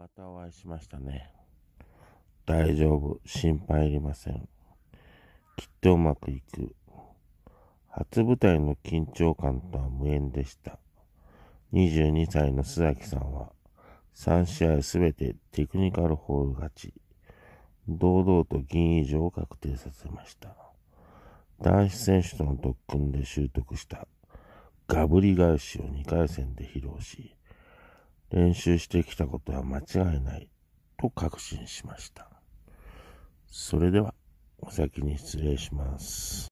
またお会いしましたね。大丈夫。心配いりません。きっとうまくいく。初舞台の緊張感とは無縁でした。22歳の須崎さんは、3試合すべてテクニカルホール勝ち、堂々と銀以上を確定させました。男子選手との特訓で習得したガブリ返しを2回戦で披露し、練習してきたことは間違いないと確信しました。それでは、お先に失礼します。